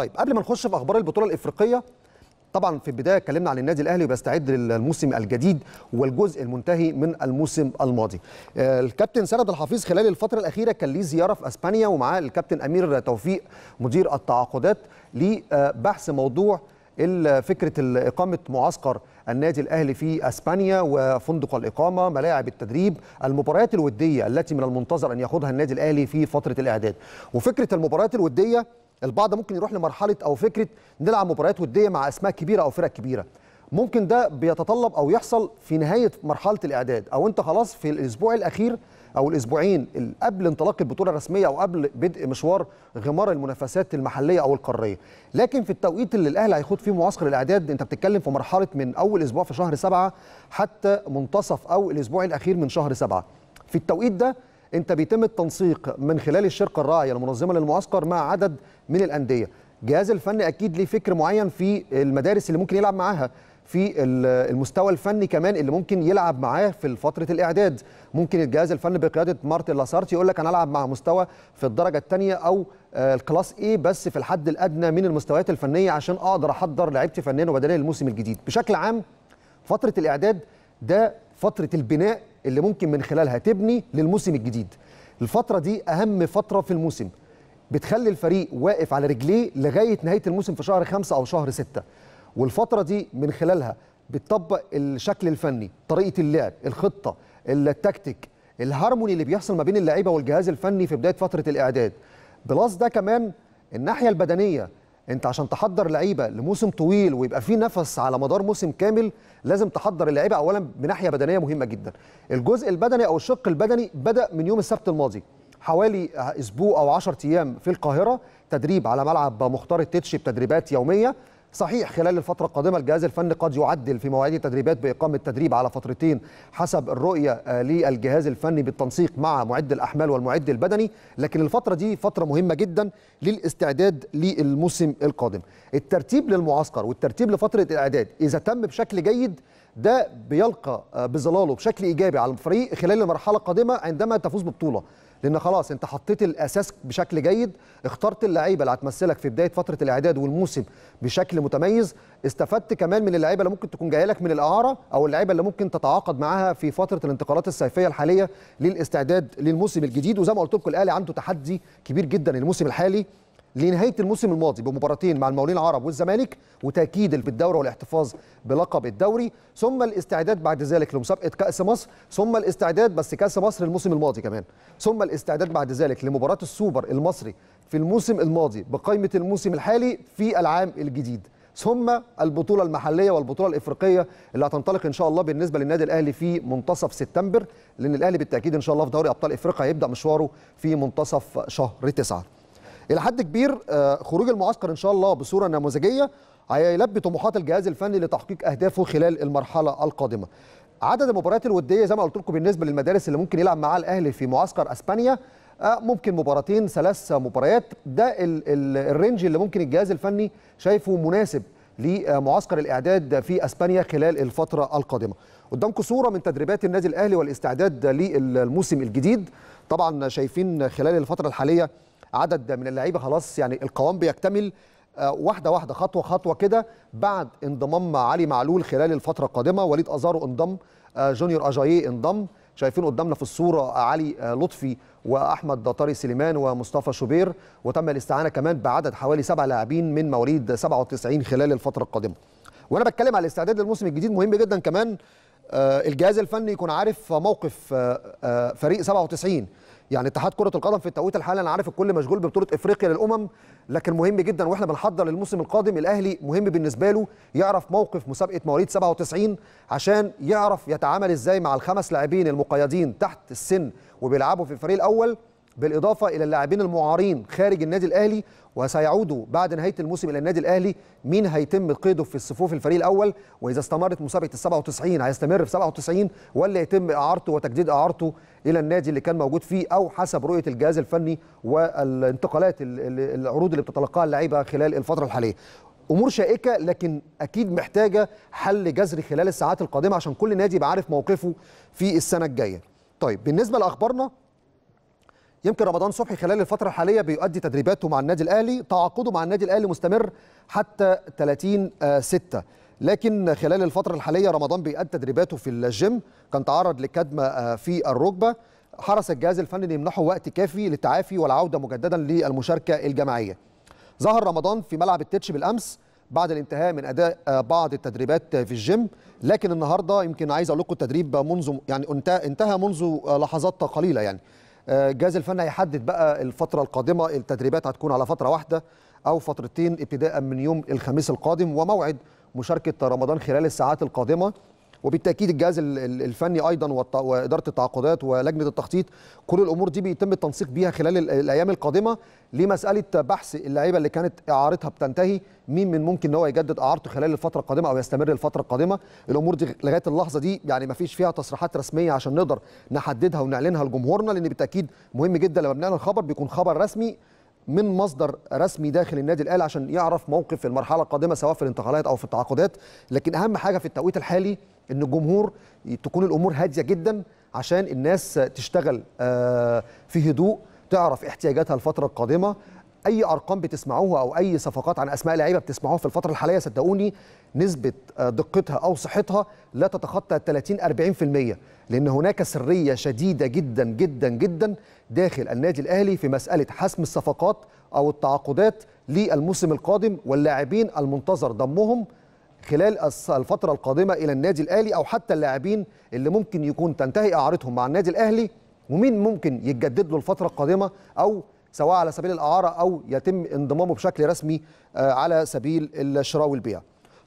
طيب قبل ما نخش في اخبار البطوله الافريقيه طبعا في البدايه اتكلمنا عن النادي الاهلي وبيستعد للموسم الجديد والجزء المنتهي من الموسم الماضي. آه، الكابتن سند الحفيظ خلال الفتره الاخيره كان ليه زياره في اسبانيا ومعاه الكابتن امير توفيق مدير التعاقدات لبحث موضوع فكره اقامه معسكر النادي الاهلي في اسبانيا وفندق الاقامه، ملاعب التدريب، المباريات الوديه التي من المنتظر ان ياخذها النادي الاهلي في فتره الاعداد. وفكره المباريات الوديه البعض ممكن يروح لمرحله او فكره نلعب مباريات وديه مع اسماء كبيره او فرق كبيره ممكن ده بيتطلب او يحصل في نهايه مرحله الاعداد او انت خلاص في الاسبوع الاخير او الاسبوعين قبل انطلاق البطوله الرسميه او قبل بدء مشوار غمار المنافسات المحليه او القاريه لكن في التوقيت اللي الاهلي هيخوض فيه معسكر الاعداد انت بتتكلم في مرحله من اول اسبوع في شهر سبعة حتى منتصف او الاسبوع الاخير من شهر سبعة في التوقيت ده انت بيتم التنسيق من خلال الشرق الراعي المنظمه للمعسكر مع عدد من الانديه الجهاز الفني اكيد ليه فكر معين في المدارس اللي ممكن يلعب معاها في المستوى الفني كمان اللي ممكن يلعب معاه في فتره الاعداد ممكن الجهاز الفني بقياده مارتن لاسارتي يقول لك انا العب مع مستوى في الدرجه الثانيه او آه، الكلاس اي بس في الحد الادنى من المستويات الفنيه عشان اقدر احضر لعيبتي فنيا وبدنيا للموسم الجديد بشكل عام فتره الاعداد ده فتره البناء اللي ممكن من خلالها تبني للموسم الجديد الفتره دي اهم فتره في الموسم بتخلي الفريق واقف على رجليه لغايه نهايه الموسم في شهر خمسة او شهر ستة والفتره دي من خلالها بتطبق الشكل الفني طريقه اللعب الخطه التكتيك الهارموني اللي بيحصل ما بين اللعيبه والجهاز الفني في بدايه فتره الاعداد بلس ده كمان الناحيه البدنيه انت عشان تحضر لعيبه لموسم طويل ويبقى في نفس على مدار موسم كامل لازم تحضر اللعيبه اولا من ناحيه بدنيه مهمه جدا الجزء البدني او الشق البدني بدا من يوم السبت الماضي حوالي اسبوع او 10 ايام في القاهره تدريب على ملعب مختار التتش بتدريبات يوميه صحيح خلال الفترة القادمة الجهاز الفني قد يعدل في مواعيد التدريبات بإقامة تدريب على فترتين حسب الرؤية آه، للجهاز الفني بالتنسيق مع معد الأحمال والمعد البدني لكن الفترة دي فترة مهمة جدا للاستعداد للموسم القادم الترتيب للمعسكر والترتيب لفترة الإعداد إذا تم بشكل جيد ده بيلقى آه، بظلاله بشكل إيجابي على الفريق خلال المرحلة القادمة عندما تفوز ببطولة لان خلاص انت حطيت الاساس بشكل جيد اخترت اللعيبه اللي هتمثلك في بدايه فتره الاعداد والموسم بشكل متميز استفدت كمان من اللعيبه اللي ممكن تكون جايه لك من الاعاره او اللعيبه اللي ممكن تتعاقد معاها في فتره الانتقالات الصيفيه الحاليه للاستعداد للموسم الجديد وزي ما قلت لكم الاهلي عنده تحدي كبير جدا الموسم الحالي لنهايه الموسم الماضي بمباراتين مع المولين العرب والزمالك وتاكيد بالدوره والاحتفاظ بلقب الدوري ثم الاستعداد بعد ذلك لمسابقه كاس مصر ثم الاستعداد بس كاس مصر الموسم الماضي كمان ثم الاستعداد بعد ذلك لمباراه السوبر المصري في الموسم الماضي بقائمه الموسم الحالي في العام الجديد ثم البطولة المحلية والبطولة الإفريقية اللي هتنطلق إن شاء الله بالنسبة للنادي الأهلي في منتصف سبتمبر لأن الأهلي بالتأكيد إن شاء الله في دوري أبطال إفريقيا هيبدأ مشواره في منتصف شهر تسعة الى حد كبير آه، خروج المعسكر ان شاء الله بصوره نموذجيه هيلبي طموحات الجهاز الفني لتحقيق اهدافه خلال المرحله القادمه. عدد المباريات الوديه زي ما قلت لكم بالنسبه للمدارس اللي ممكن يلعب معاها الاهلي في معسكر اسبانيا آه، ممكن مباراتين ثلاث مباريات ده الرينج اللي ممكن الجهاز الفني شايفه مناسب لمعسكر الاعداد في اسبانيا خلال الفتره القادمه. قدامكم صوره من تدريبات النادي الاهلي والاستعداد للموسم الجديد. طبعا شايفين خلال الفتره الحاليه عدد من اللعيبه خلاص يعني القوام بيكتمل آه، واحده واحده خطوه خطوه كده بعد انضمام علي معلول خلال الفتره القادمه وليد ازارو انضم آه، جونيور اجاييه انضم شايفين قدامنا في الصوره علي آه، لطفي واحمد طارق سليمان ومصطفى شوبير وتم الاستعانه كمان بعدد حوالي سبع لاعبين من مواليد 97 خلال الفتره القادمه وانا بتكلم على الاستعداد للموسم الجديد مهم جدا كمان الجهاز الفني يكون عارف موقف فريق 97 يعني اتحاد كره القدم في التوقيت الحالي انا عارف الكل مشغول ببطوله افريقيا للامم لكن مهم جدا واحنا بنحضر للموسم القادم الاهلي مهم بالنسبه له يعرف موقف مسابقه مواليد 97 عشان يعرف يتعامل ازاي مع الخمس لاعبين المقيدين تحت السن وبيلعبوا في الفريق الاول بالإضافة إلى اللاعبين المعارين خارج النادي الأهلي وسيعودوا بعد نهاية الموسم إلى النادي الأهلي مين هيتم قيده في الصفوف الفريق الأول وإذا استمرت مسابقة ال 97 هيستمر في 97 ولا يتم إعارته وتجديد إعارته إلى النادي اللي كان موجود فيه أو حسب رؤية الجهاز الفني والانتقالات العروض اللي بتتلقاها اللعيبة خلال الفترة الحالية امور شائكه لكن اكيد محتاجه حل جذري خلال الساعات القادمه عشان كل نادي يبقى عارف موقفه في السنه الجايه طيب بالنسبه لاخبارنا يمكن رمضان صبحي خلال الفترة الحالية بيؤدي تدريباته مع النادي الأهلي تعاقده مع النادي الأهلي مستمر حتى 30 6 آه، لكن خلال الفترة الحالية رمضان بيؤدي تدريباته في الجيم كان تعرض لكدمة آه، في الركبة حرس الجهاز الفني يمنحه وقت كافي للتعافي والعودة مجددا للمشاركة الجماعية ظهر رمضان في ملعب التتش بالأمس بعد الانتهاء من اداء آه، بعض التدريبات في الجيم لكن النهارده يمكن عايز اقول لكم التدريب منذ يعني انتهى منذ لحظات قليله يعني الجهاز آه، الفني هيحدد بقى الفتره القادمه التدريبات هتكون على فتره واحده او فترتين ابتداء من يوم الخميس القادم وموعد مشاركه رمضان خلال الساعات القادمه وبالتاكيد الجهاز الفني ايضا واداره التعاقدات ولجنه التخطيط كل الامور دي بيتم التنسيق بيها خلال الايام القادمه لمساله بحث اللعيبه اللي كانت اعارتها بتنتهي مين من ممكن ان هو يجدد اعارته خلال الفتره القادمه او يستمر الفتره القادمه الامور دي لغايه اللحظه دي يعني ما فيش فيها تصريحات رسميه عشان نقدر نحددها ونعلنها لجمهورنا لان بالتاكيد مهم جدا لما بنعلن خبر بيكون خبر رسمي من مصدر رسمي داخل النادي الاهلي عشان يعرف موقف في المرحله القادمه سواء في الانتقالات او في التعاقدات لكن اهم حاجه في التوقيت الحالي ان الجمهور تكون الامور هاديه جدا عشان الناس تشتغل آه، في هدوء تعرف احتياجاتها الفتره القادمه اي ارقام بتسمعوها او اي صفقات عن اسماء لعيبه بتسمعوها في الفتره الحاليه صدقوني نسبه آه، دقتها او صحتها لا تتخطى 30 40% لان هناك سريه شديده جدا جدا جدا داخل النادي الاهلي في مساله حسم الصفقات او التعاقدات للموسم القادم واللاعبين المنتظر ضمهم خلال الفترة القادمة إلى النادي الأهلي أو حتى اللاعبين اللي ممكن يكون تنتهي إعارتهم مع النادي الأهلي ومين ممكن يتجدد له الفترة القادمة أو سواء على سبيل الاعاره او يتم انضمامه بشكل رسمي آه، على سبيل الشراء والبيع.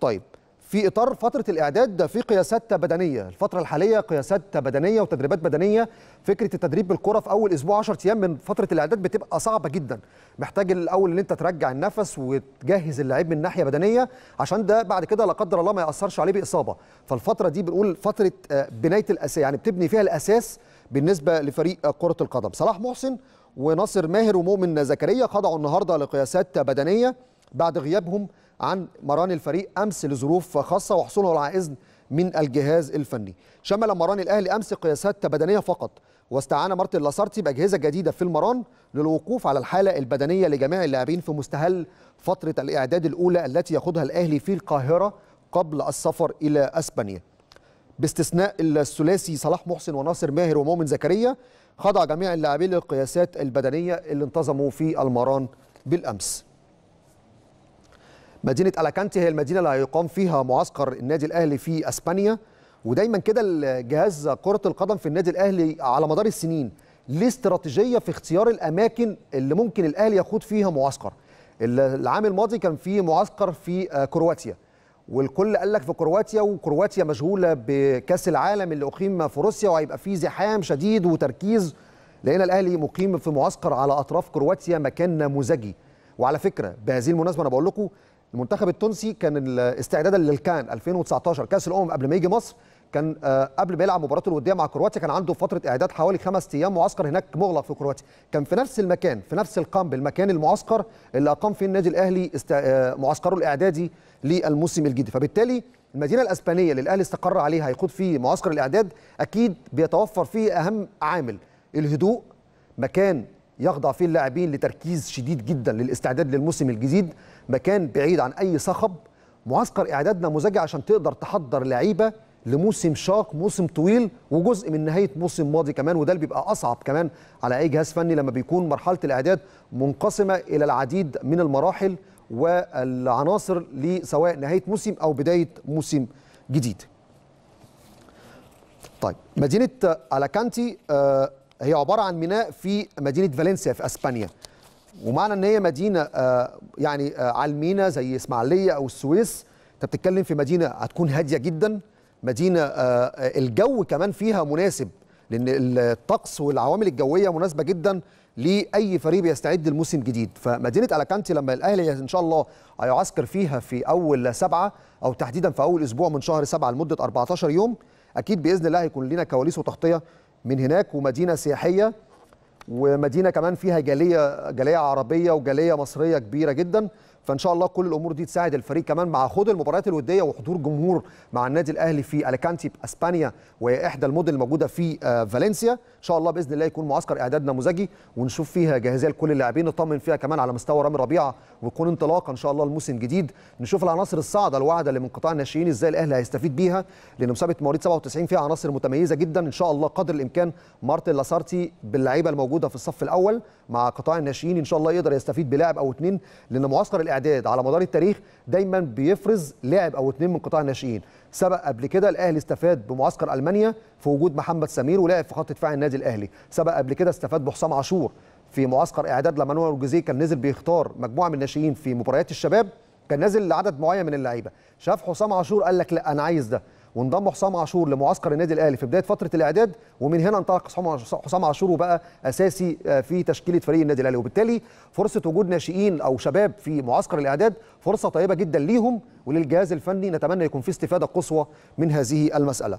طيب في اطار فتره الاعداد في قياسات بدنيه، الفتره الحاليه قياسات بدنيه وتدريبات بدنيه، فكره التدريب بالكره في اول اسبوع 10 ايام من فتره الاعداد بتبقى صعبه جدا، محتاج الاول ان انت ترجع النفس وتجهز اللعيب من ناحيه بدنيه عشان ده بعد كده لا قدر الله ما ياثرش عليه باصابه، فالفتره دي بنقول فتره آه، بنايه الاساس يعني بتبني فيها الاساس بالنسبه لفريق آه، كره القدم، صلاح محسن وناصر ماهر ومؤمن زكريا خضعوا النهارده لقياسات بدنيه بعد غيابهم عن مران الفريق امس لظروف خاصه وحصوله على اذن من الجهاز الفني شمل مران الاهلي امس قياسات بدنيه فقط واستعان مارتن لاسارتي باجهزه جديده في المران للوقوف على الحاله البدنيه لجميع اللاعبين في مستهل فتره الاعداد الاولى التي يخوضها الاهلي في القاهره قبل السفر الى اسبانيا باستثناء الثلاثي صلاح محسن وناصر ماهر ومؤمن زكريا خضع جميع اللاعبين للقياسات البدنية اللي انتظموا في المران بالأمس مدينة ألاكانتي هي المدينة اللي هيقام فيها معسكر النادي الأهلي في أسبانيا ودايما كده الجهاز كرة القدم في النادي الأهلي على مدار السنين ليه استراتيجية في اختيار الأماكن اللي ممكن الأهلي يخوض فيها معسكر العام الماضي كان في معسكر في آه، كرواتيا والكل قال لك في كرواتيا وكرواتيا مشغوله بكاس العالم اللي اقيم في روسيا وهيبقى فيه زحام شديد وتركيز لقينا الاهلي مقيم في معسكر على اطراف كرواتيا مكان نموذجي وعلى فكره بهذه المناسبه انا بقول لكم المنتخب التونسي كان استعدادا للكان 2019 كاس الامم قبل ما يجي مصر كان آه، قبل ما يلعب مباراته الوديه مع كرواتيا كان عنده فتره اعداد حوالي خمس ايام معسكر هناك مغلق في كرواتيا كان في نفس المكان في نفس القنب المكان المعسكر اللي اقام فيه النادي الاهلي است... آه، معسكره الاعدادي للموسم الجديد فبالتالي المدينه الاسبانيه اللي الاهلي استقر عليها هيخوض فيه معسكر الاعداد اكيد بيتوفر فيه اهم عامل الهدوء مكان يخضع فيه اللاعبين لتركيز شديد جدا للاستعداد للموسم الجديد مكان بعيد عن اي صخب معسكر اعداد نموذجي عشان تقدر تحضر لعيبه لموسم شاق موسم طويل وجزء من نهايه موسم ماضي كمان وده اللي بيبقى اصعب كمان على اي جهاز فني لما بيكون مرحله الاعداد منقسمه الى العديد من المراحل والعناصر لسواء نهايه موسم او بدايه موسم جديد. طيب مدينه الاكانتي آه، هي عباره عن ميناء في مدينه فالنسيا في اسبانيا. ومعنى ان هي مدينه آه، يعني آه، على زي اسماعيليه او السويس انت بتتكلم في مدينه هتكون هاديه جدا مدينه آه، آه، الجو كمان فيها مناسب لان الطقس والعوامل الجويه مناسبه جدا لاي فريق بيستعد لموسم جديد فمدينه الاكانتي لما الاهلي ان شاء الله هيعسكر فيها في اول سبعه او تحديدا في اول اسبوع من شهر سبعه لمده 14 يوم اكيد باذن الله هيكون لنا كواليس وتغطيه من هناك ومدينه سياحيه ومدينه كمان فيها جاليه جاليه عربيه وجاليه مصريه كبيره جدا فان شاء الله كل الامور دي تساعد الفريق كمان مع خوض المباريات الوديه وحضور جمهور مع النادي الاهلي في الكانتي باسبانيا وهي احدى المدن الموجوده في آه، فالنسيا ان شاء الله باذن الله يكون معسكر اعداد نموذجي ونشوف فيها جاهزيه لكل اللاعبين نطمن فيها كمان على مستوى رامي ربيعه ويكون انطلاقه ان شاء الله الموسم جديد نشوف العناصر الصاعده الواعده اللي من قطاع الناشئين ازاي الاهلي هيستفيد بيها لان مسابقه مواليد 97 فيها عناصر متميزه جدا ان شاء الله قدر الامكان مارتن لاسارتي باللعيبه الموجوده في الصف الاول مع قطاع الناشئين ان شاء الله يقدر يستفيد بلاعب او اتنين لان معسكر الاعداد على مدار التاريخ دايما بيفرز لاعب او اتنين من قطاع الناشئين سبق قبل كده الاهلي استفاد بمعسكر المانيا في وجود محمد سمير ولاعب في خط دفاع النادي الاهلي سبق قبل كده استفاد بحسام عاشور في معسكر اعداد لما نور جوزيه كان نزل بيختار مجموعه من الناشئين في مباريات الشباب كان نازل لعدد معين من اللعيبه شاف حسام عاشور قال لك لا انا عايز ده وانضم حسام عاشور لمعسكر النادي الاهلي في بدايه فتره الاعداد ومن هنا انطلق حسام عاشور وبقى اساسي آه، في تشكيله فريق النادي الاهلي وبالتالي فرصه وجود ناشئين او شباب في معسكر الاعداد فرصه طيبه جدا ليهم وللجهاز الفني نتمنى يكون في استفاده قصوى من هذه المساله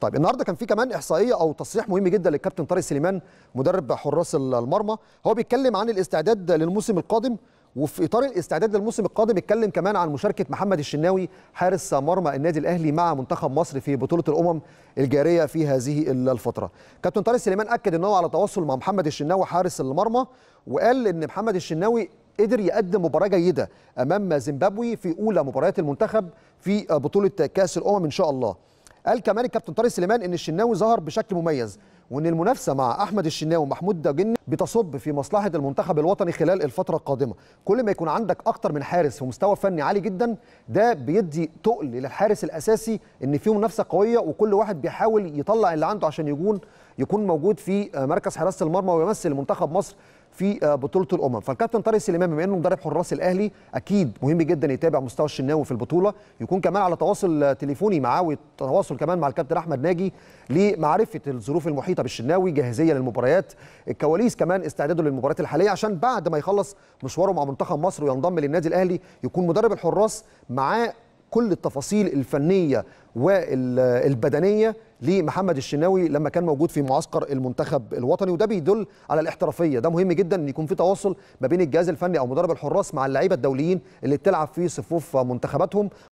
طيب النهارده كان في كمان احصائيه او تصريح مهم جدا للكابتن طارق سليمان مدرب حراس المرمى هو بيتكلم عن الاستعداد للموسم القادم وفي اطار الاستعداد للموسم القادم اتكلم كمان عن مشاركه محمد الشناوي حارس مرمى النادي الاهلي مع منتخب مصر في بطوله الامم الجاريه في هذه الفتره. كابتن طارق سليمان اكد ان هو على تواصل مع محمد الشناوي حارس المرمى وقال ان محمد الشناوي قدر يقدم مباراه جيده امام زيمبابوي في اولى مباريات المنتخب في بطوله كاس الامم ان شاء الله. قال كمان الكابتن طارق سليمان ان الشناوي ظهر بشكل مميز وان المنافسه مع احمد الشناوي ومحمود دجن بتصب في مصلحه المنتخب الوطني خلال الفتره القادمه كل ما يكون عندك اكتر من حارس في مستوى فني عالي جدا ده بيدي تقل للحارس الاساسي ان في منافسه قويه وكل واحد بيحاول يطلع اللي عنده عشان يكون يكون موجود في مركز حراسه المرمى ويمثل منتخب مصر في آه، بطوله الامم فالكابتن طارق سليمان بما انه مدرب حراس الاهلي اكيد مهم جدا يتابع مستوى الشناوي في البطوله يكون كمان على تواصل تليفوني معاه وتواصل كمان مع الكابتن احمد ناجي لمعرفه الظروف المحيطه بالشناوي جاهزيه للمباريات الكواليس كمان استعداده للمباريات الحاليه عشان بعد ما يخلص مشواره مع منتخب مصر وينضم للنادي الاهلي يكون مدرب الحراس معاه كل التفاصيل الفنيه والبدنيه لمحمد الشناوي لما كان موجود في معسكر المنتخب الوطني وده بيدل على الاحترافيه ده مهم جدا ان يكون في تواصل ما بين الجهاز الفني او مدرب الحراس مع اللعيبه الدوليين اللي بتلعب في صفوف منتخباتهم